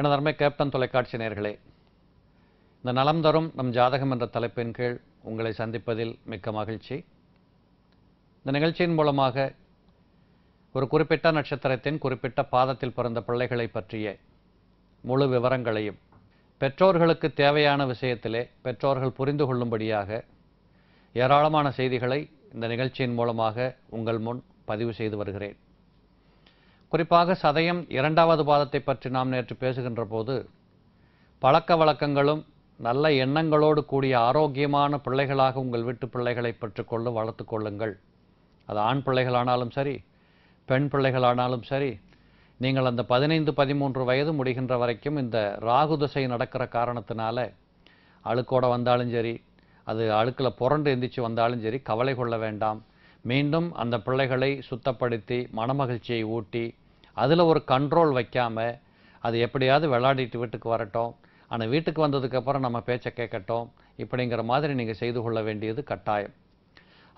எனதர்மை captain தொலைக்காட்சி நேர்களே இந்த நலம் தரும் நம் ஜாதகம் என்ற தலைப்பின் கீழ் உங்களை சந்திப்பதில் மிக்க மகிழ்ச்சி இந்த நிகழ்ச்சியின் மூலமாக ஒரு குறிப்பிட்ட நட்சத்திரத்தின் குறிப்பிட்ட பாதத்தில் பிறந்த பிள்ளைகளை பற்றிய முழு விவரங்களையும் பெற்றோர்களுக்கு தேவையான விஷயத்திலே பெற்றோர்கள் புரிந்து கொள்ளும்படியாக ஏராளமான செய்திகளை இந்த நிகழ்ச்சியின் மூலமாக உங்கள் முன் பதிவு செய்து வருகிறேன் குறிப்பாக சதயம் இரண்டாவது பாதத்தை பற்றி நாம் நேற்று பேசுகின்ற போது பழக்க வழக்கங்களும் நல்ல எண்ணங்களோடு கூடிய ஆரோக்கியமான பிள்ளைகளாக உங்கள் வீட்டு பிள்ளைகளை பெற்றுக்கொள்ள வளர்த்து கொள்ளுங்கள் அது ஆண் பிள்ளைகளானாலும் சரி பெண் பிள்ளைகளானாலும் சரி நீங்கள் அந்த பதினைந்து பதிமூன்று வயது முடிகின்ற வரைக்கும் இந்த ராகு திசை நடக்கிற காரணத்தினால அழுக்கோடு வந்தாலும் சரி அது அழுக்கில் புரண்டு எந்திரிச்சு வந்தாலும் சரி கவலை கொள்ள வேண்டாம் மீண்டும் அந்த பிள்ளைகளை சுத்தப்படுத்தி மனமகிழ்ச்சியை ஊட்டி அதில் ஒரு கண்ட்ரோல் வைக்காமல் அது எப்படியாவது விளையாடிட்டு வீட்டுக்கு வரட்டும் ஆனால் வீட்டுக்கு வந்ததுக்கப்புறம் நம்ம பேச்சை கேட்கட்டும் இப்படிங்கிற மாதிரி நீங்கள் செய்து கொள்ள வேண்டியது கட்டாயம்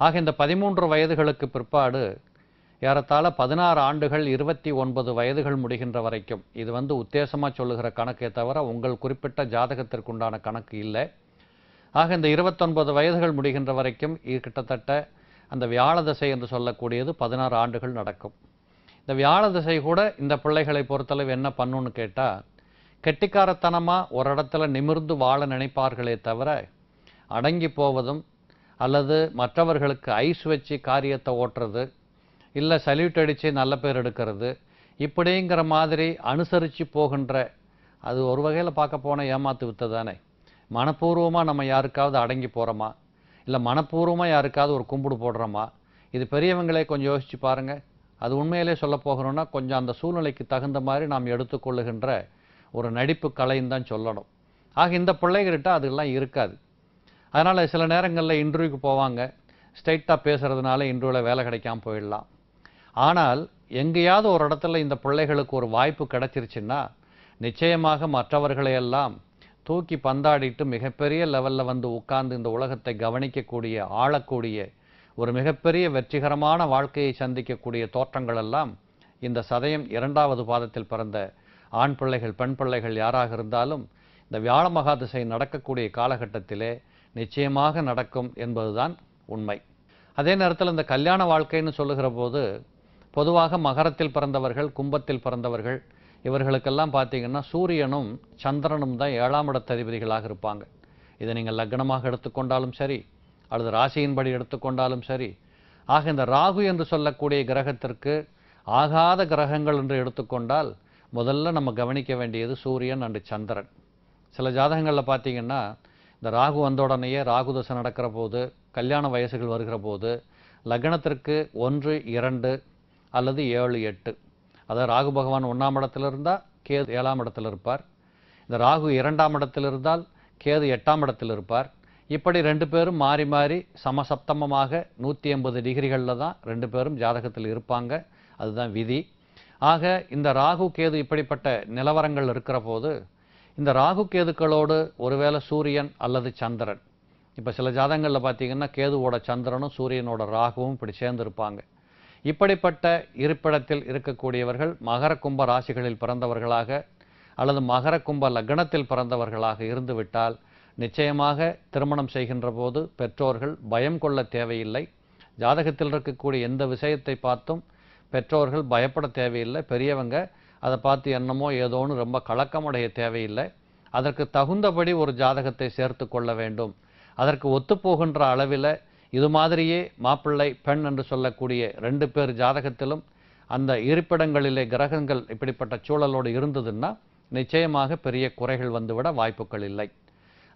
ஆக இந்த பதிமூன்று வயதுகளுக்கு பிற்பாடு ஏறத்தாழ பதினாறு ஆண்டுகள் இருபத்தி ஒன்பது வயதுகள் முடிகின்ற வரைக்கும் இது வந்து உத்தேசமாக சொல்லுகிற கணக்கே தவிர உங்கள் குறிப்பிட்ட ஜாதகத்திற்குண்டான கணக்கு இல்லை ஆக இந்த இருபத்தொன்பது வயதுகள் முடிகின்ற வரைக்கும் கிட்டத்தட்ட அந்த வியாழ தசை என்று சொல்லக்கூடியது பதினாறு ஆண்டுகள் நடக்கும் இந்த வியாழ திசை கூட இந்த பிள்ளைகளை பொறுத்தளவு என்ன பண்ணுன்னு கேட்டால் கெட்டிக்காரத்தனமாக ஒரு இடத்துல நிமிர்ந்து வாழ நினைப்பார்களே தவிர அடங்கி போவதும் அல்லது மற்றவர்களுக்கு ஐஸ் வச்சு காரியத்தை ஓட்டுறது இல்லை சல்யூட் அடித்து நல்ல பேர் எடுக்கிறது இப்படிங்கிற மாதிரி அனுசரித்து போகின்ற அது ஒரு வகையில் பார்க்க போனால் ஏமாத்து வித்து தானே மனப்பூர்வமாக நம்ம யாருக்காவது அடங்கி போகிறோமா இல்லை மனப்பூர்வமாக யாருக்காவது ஒரு கும்பிடு போடுறோமா இது பெரியவங்களே கொஞ்சம் யோசித்து பாருங்கள் அது உண்மையிலே சொல்ல போகிறோன்னா கொஞ்சம் அந்த சூழ்நிலைக்கு தகுந்த மாதிரி நாம் எடுத்துக்கொள்ளுகின்ற ஒரு நடிப்பு கலைன்னு தான் சொல்லணும் ஆக இந்த பிள்ளைகிட்ட அதெல்லாம் இருக்காது அதனால் சில நேரங்களில் இன்டர்வியூக்கு போவாங்க ஸ்ட்ரைட்டாக பேசுகிறதுனால இன்டர்வியூவில் வேலை கிடைக்காமல் போயிடலாம் ஆனால் எங்கேயாவது ஒரு இடத்துல இந்த பிள்ளைகளுக்கு ஒரு வாய்ப்பு கிடச்சிருச்சுன்னா நிச்சயமாக மற்றவர்களையெல்லாம் தூக்கி பந்தாடிட்டு மிகப்பெரிய லெவலில் வந்து உட்கார்ந்து இந்த உலகத்தை கவனிக்கக்கூடிய ஆளக்கூடிய ஒரு மிகப்பெரிய வெற்றிகரமான வாழ்க்கையை சந்திக்கக்கூடிய தோற்றங்கள் எல்லாம் இந்த சதயம் இரண்டாவது பாதத்தில் பிறந்த ஆண் பிள்ளைகள் பெண் பிள்ளைகள் யாராக இருந்தாலும் இந்த வியாழ மகாதிசை நடக்கக்கூடிய காலகட்டத்திலே நிச்சயமாக நடக்கும் என்பதுதான் உண்மை அதே நேரத்தில் இந்த கல்யாண வாழ்க்கைன்னு சொல்லுகிற போது பொதுவாக மகரத்தில் பிறந்தவர்கள் கும்பத்தில் பிறந்தவர்கள் இவர்களுக்கெல்லாம் பார்த்தீங்கன்னா சூரியனும் சந்திரனும் தான் ஏழாம் அதிபதிகளாக இருப்பாங்க இதை நீங்கள் லக்னமாக எடுத்துக்கொண்டாலும் சரி அல்லது ராசியின்படி எடுத்துக்கொண்டாலும் சரி ஆக இந்த ராகு என்று சொல்லக்கூடிய கிரகத்திற்கு ஆகாத கிரகங்கள் என்று எடுத்துக்கொண்டால் முதல்ல நம்ம கவனிக்க வேண்டியது சூரியன் அண்டு சந்திரன் சில ஜாதகங்களில் பார்த்தீங்கன்னா இந்த ராகு வந்த உடனேயே ராகு தசை நடக்கிற போது கல்யாண வயசுகள் வருகிற போது லக்னத்திற்கு ஒன்று இரண்டு அல்லது ஏழு எட்டு அதாவது ராகு பகவான் ஒன்றாம் இடத்துல இருந்தால் கேது ஏழாம் இடத்துல இருப்பார் இந்த ராகு இரண்டாம் இடத்தில் இருந்தால் கேது எட்டாம் இடத்தில் இருப்பார் இப்படி ரெண்டு பேரும் மாறி மாறி சமசப்தமமாக நூற்றி ஐம்பது டிகிரிகளில் தான் ரெண்டு பேரும் ஜாதகத்தில் இருப்பாங்க அதுதான் விதி ஆக இந்த ராகு கேது இப்படிப்பட்ட நிலவரங்கள் இருக்கிற போது இந்த ராகு கேதுக்களோடு ஒருவேளை சூரியன் அல்லது சந்திரன் இப்போ சில ஜாதகங்களில் பார்த்தீங்கன்னா கேதுவோட சந்திரனும் சூரியனோட ராகுவும் இப்படி சேர்ந்துருப்பாங்க இப்படிப்பட்ட இருப்பிடத்தில் இருக்கக்கூடியவர்கள் மகர கும்ப ராசிகளில் பிறந்தவர்களாக அல்லது மகர கும்ப லக்னத்தில் பிறந்தவர்களாக இருந்துவிட்டால் நிச்சயமாக திருமணம் செய்கின்ற போது பெற்றோர்கள் பயம் கொள்ள தேவையில்லை ஜாதகத்தில் இருக்கக்கூடிய எந்த விஷயத்தை பார்த்தும் பெற்றோர்கள் பயப்பட தேவையில்லை பெரியவங்க அதை பார்த்து என்னமோ ஏதோன்னு ரொம்ப கலக்கமடைய தேவையில்லை அதற்கு தகுந்தபடி ஒரு ஜாதகத்தை சேர்த்து கொள்ள வேண்டும் அதற்கு ஒத்துப்போகின்ற அளவில் இது மாதிரியே மாப்பிள்ளை பெண் என்று சொல்லக்கூடிய ரெண்டு பேர் ஜாதகத்திலும் அந்த இருப்பிடங்களிலே கிரகங்கள் இப்படிப்பட்ட சூழலோடு இருந்ததுன்னா நிச்சயமாக பெரிய குறைகள் வந்துவிட வாய்ப்புகள் இல்லை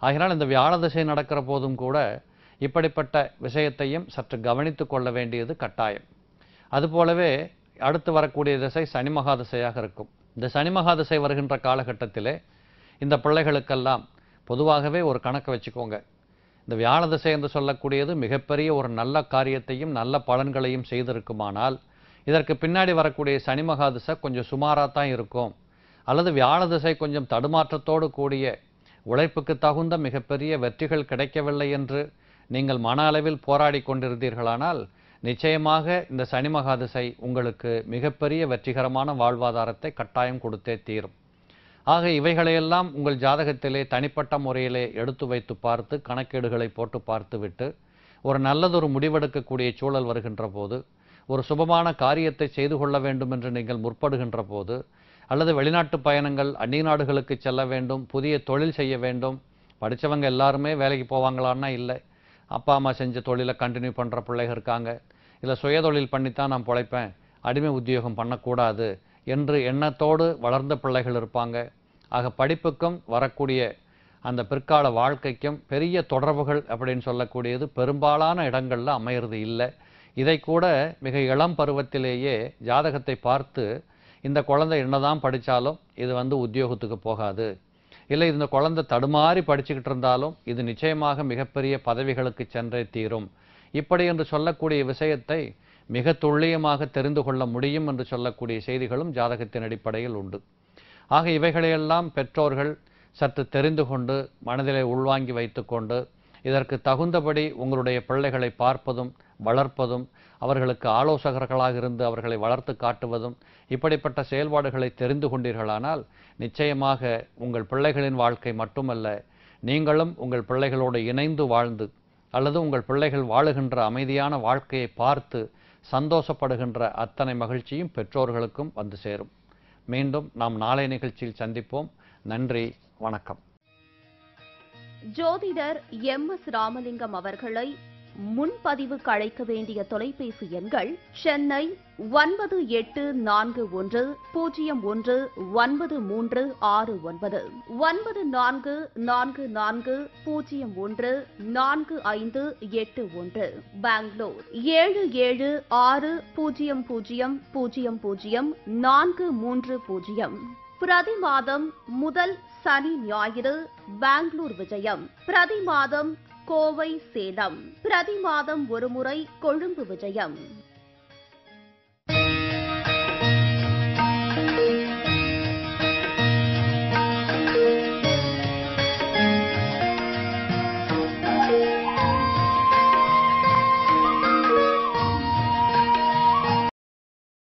ஆகினால் இந்த வியாழ திசை நடக்கிற போதும் கூட இப்படிப்பட்ட விஷயத்தையும் சற்று கவனித்து கொள்ள வேண்டியது கட்டாயம் அதுபோலவே அடுத்து வரக்கூடிய திசை சனி மகாதிசையாக இருக்கும் இந்த சனி மகாதிசை திசை வருகின்ற காலகட்டத்திலே இந்த பிள்ளைகளுக்கெல்லாம் பொதுவாகவே ஒரு கணக்கு வச்சுக்கோங்க இந்த வியாழ திசை என்று சொல்லக்கூடியது மிகப்பெரிய ஒரு நல்ல காரியத்தையும் நல்ல பலன்களையும் செய்திருக்குமானால் இதற்கு பின்னாடி வரக்கூடிய சனி மகா திசை கொஞ்சம் சுமாராக தான் இருக்கும் அல்லது வியாழ திசை கொஞ்சம் தடுமாற்றத்தோடு கூடிய உழைப்புக்கு தகுந்த மிகப்பெரிய வெற்றிகள் கிடைக்கவில்லை என்று நீங்கள் மன அளவில் போராடி கொண்டிருந்தீர்களானால் நிச்சயமாக இந்த சனி மகா திசை உங்களுக்கு மிகப்பெரிய வெற்றிகரமான வாழ்வாதாரத்தை கட்டாயம் கொடுத்தே தீரும் ஆக இவைகளையெல்லாம் உங்கள் ஜாதகத்திலே தனிப்பட்ட முறையிலே எடுத்து வைத்து பார்த்து கணக்கேடுகளை போட்டு பார்த்துவிட்டு ஒரு நல்லதொரு முடிவெடுக்கக்கூடிய சூழல் வருகின்ற போது ஒரு சுபமான காரியத்தை செய்து கொள்ள வேண்டும் என்று நீங்கள் முற்படுகின்ற போது அல்லது வெளிநாட்டு பயணங்கள் அந்நிய நாடுகளுக்கு செல்ல வேண்டும் புதிய தொழில் செய்ய வேண்டும் படித்தவங்க எல்லாருமே வேலைக்கு போவாங்களான்னா இல்லை அப்பா அம்மா செஞ்ச தொழிலை கண்டினியூ பண்ணுற பிள்ளைங்க இருக்காங்க இல்லை சுயதொழில் பண்ணித்தான் நான் பிழைப்பேன் அடிமை உத்தியோகம் பண்ணக்கூடாது என்று எண்ணத்தோடு வளர்ந்த பிள்ளைகள் இருப்பாங்க ஆக படிப்புக்கும் வரக்கூடிய அந்த பிற்கால வாழ்க்கைக்கும் பெரிய தொடர்புகள் அப்படின்னு சொல்லக்கூடியது பெரும்பாலான இடங்களில் அமையிறது இல்லை இதை கூட மிக இளம் பருவத்திலேயே ஜாதகத்தை பார்த்து இந்த குழந்தை என்னதான் படித்தாலும் இது வந்து உத்தியோகத்துக்கு போகாது இல்லை இந்த குழந்தை தடுமாறி படிச்சுக்கிட்டு இருந்தாலும் இது நிச்சயமாக மிகப்பெரிய பதவிகளுக்கு சென்றே தீரும் இப்படி என்று சொல்லக்கூடிய விஷயத்தை மிக துல்லியமாக தெரிந்து கொள்ள முடியும் என்று சொல்லக்கூடிய செய்திகளும் ஜாதகத்தின் அடிப்படையில் உண்டு ஆக இவைகளையெல்லாம் பெற்றோர்கள் சற்று தெரிந்து கொண்டு மனதிலே உள்வாங்கி வைத்துக்கொண்டு இதற்கு தகுந்தபடி உங்களுடைய பிள்ளைகளை பார்ப்பதும் வளர்ப்பதும் அவர்களுக்கு ஆலோசகர்களாக இருந்து அவர்களை வளர்த்து காட்டுவதும் இப்படிப்பட்ட செயல்பாடுகளை தெரிந்து கொண்டீர்களானால் நிச்சயமாக உங்கள் பிள்ளைகளின் வாழ்க்கை மட்டுமல்ல நீங்களும் உங்கள் பிள்ளைகளோடு இணைந்து வாழ்ந்து அல்லது உங்கள் பிள்ளைகள் வாழுகின்ற அமைதியான வாழ்க்கையை பார்த்து சந்தோஷப்படுகின்ற அத்தனை மகிழ்ச்சியும் பெற்றோர்களுக்கும் வந்து சேரும் மீண்டும் நாம் நாளை நிகழ்ச்சியில் சந்திப்போம் நன்றி வணக்கம் ஜோதிடர் எம் எஸ் ராமலிங்கம் அவர்களை முன்பதிவுக்கு அழைக்க வேண்டிய தொலைபேசி எண்கள் சென்னை ஒன்பது எட்டு நான்கு ஒன்று பூஜ்ஜியம் ஒன்று ஒன்பது மூன்று ஆறு ஒன்பது ஒன்பது நான்கு நான்கு நான்கு பூஜ்ஜியம் ஒன்று நான்கு ஐந்து எட்டு ஒன்று பெங்களூர் ஏழு ஏழு ஆறு பூஜ்ஜியம் பூஜ்ஜியம் பூஜ்ஜியம் பூஜ்ஜியம் நான்கு மூன்று பூஜ்ஜியம் பிரதி மாதம் முதல் சனி ஞாயிறு பெங்களூர் விஜயம் பிரதி மாதம் கோவை சேலம் பிரதி மாதம் ஒருமுறை கொழும்பு விஜயம்